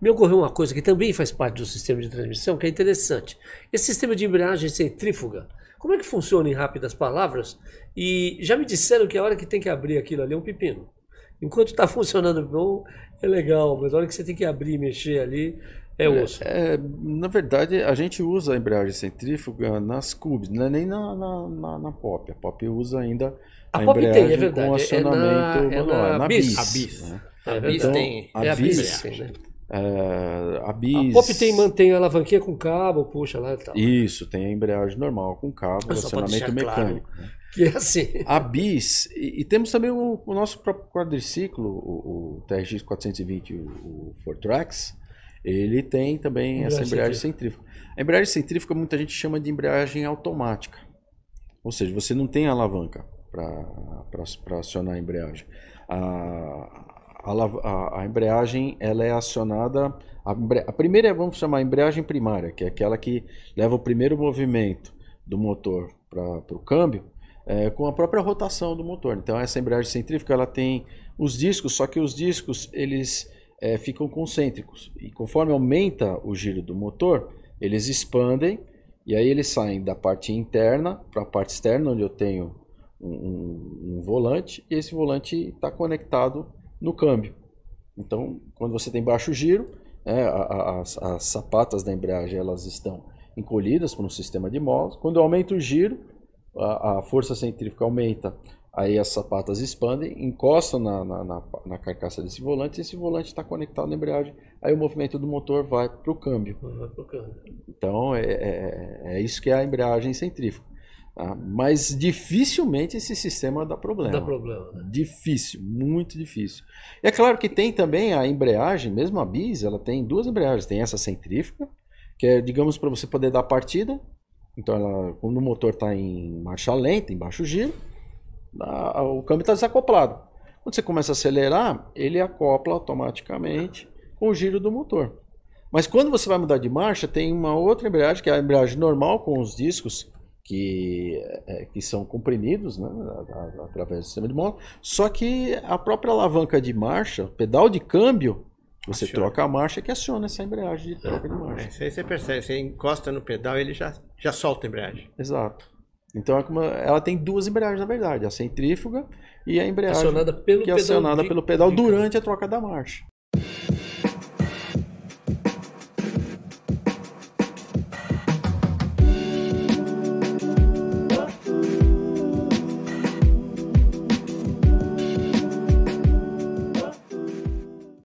me ocorreu uma coisa que também faz parte do sistema de transmissão, que é interessante. Esse sistema de embreagem centrífuga, como é que funciona em rápidas palavras? E já me disseram que a hora que tem que abrir aquilo ali é um pepino. Enquanto está funcionando bom, é legal, mas a hora que você tem que abrir e mexer ali, é, é osso. É, é, na verdade, a gente usa a embreagem centrífuga nas cubes, é nem na, na, na, na, pop. A pop usa ainda a, a pop embreagem tem, é verdade. com é acionamento é na, manual, é na, bis. bis. A bis. Né? A bis então, tem. A bis, é a bis, tem, né? É, a bis. A pop tem, mantém a alavanquinha com cabo, puxa lá e tal. Né? Isso, tem a embreagem normal com cabo, Eu acionamento mecânico. Claro. Né? Que é assim. A bis, e, e temos também o, o, nosso próprio quadriciclo, o, o TRX 420, o, o Fortrax, ele tem também embreagem essa embreagem centrífuga. centrífuga. A embreagem centrífuga muita gente chama de embreagem automática. Ou seja, você não tem alavanca para acionar a embreagem. A, a, a, a embreagem ela é acionada. A, a primeira, é, vamos chamar a embreagem primária, que é aquela que leva o primeiro movimento do motor para o câmbio, é, com a própria rotação do motor. Então essa embreagem centrífuga ela tem os discos, só que os discos eles é, ficam concêntricos e conforme aumenta o giro do motor, eles expandem e aí eles saem da parte interna para a parte externa onde eu tenho um, um volante e esse volante está conectado no câmbio. Então, quando você tem baixo giro, né, as, as, sapatas da embreagem elas estão encolhidas por um sistema de molas. Quando aumenta o giro, a, a, força centrífuga aumenta, aí as sapatas expandem, encostam na, na, na, na carcaça desse volante, e esse volante está conectado na embreagem, aí o movimento do motor vai para o câmbio. Vai câmbio. Então, é, é, é isso que é a embreagem centrífuga. Ah, mas dificilmente esse sistema dá problema. Dá problema. Né? Difícil, muito difícil. E é claro que tem também a embreagem, mesmo a bis, ela tem duas embreagens. Tem essa centrífuga, que é, digamos, para você poder dar partida. Então, ela, quando o motor está em marcha lenta, em baixo giro, a, a, o câmbio está desacoplado. Quando você começa a acelerar, ele acopla automaticamente com o giro do motor. Mas quando você vai mudar de marcha, tem uma outra embreagem, que é a embreagem normal com os discos que, é, é, que são comprimidos né, através do sistema de mola. Só que a própria alavanca de marcha, pedal de câmbio, você aciona. troca a marcha que aciona essa embreagem de troca de marcha. É, isso aí você percebe, você encosta no pedal ele já, já solta a embreagem. Exato. Então é ela tem duas embreagens, na verdade, a centrífuga e a embreagem acionada pelo que é acionada de... pelo pedal durante a troca da marcha.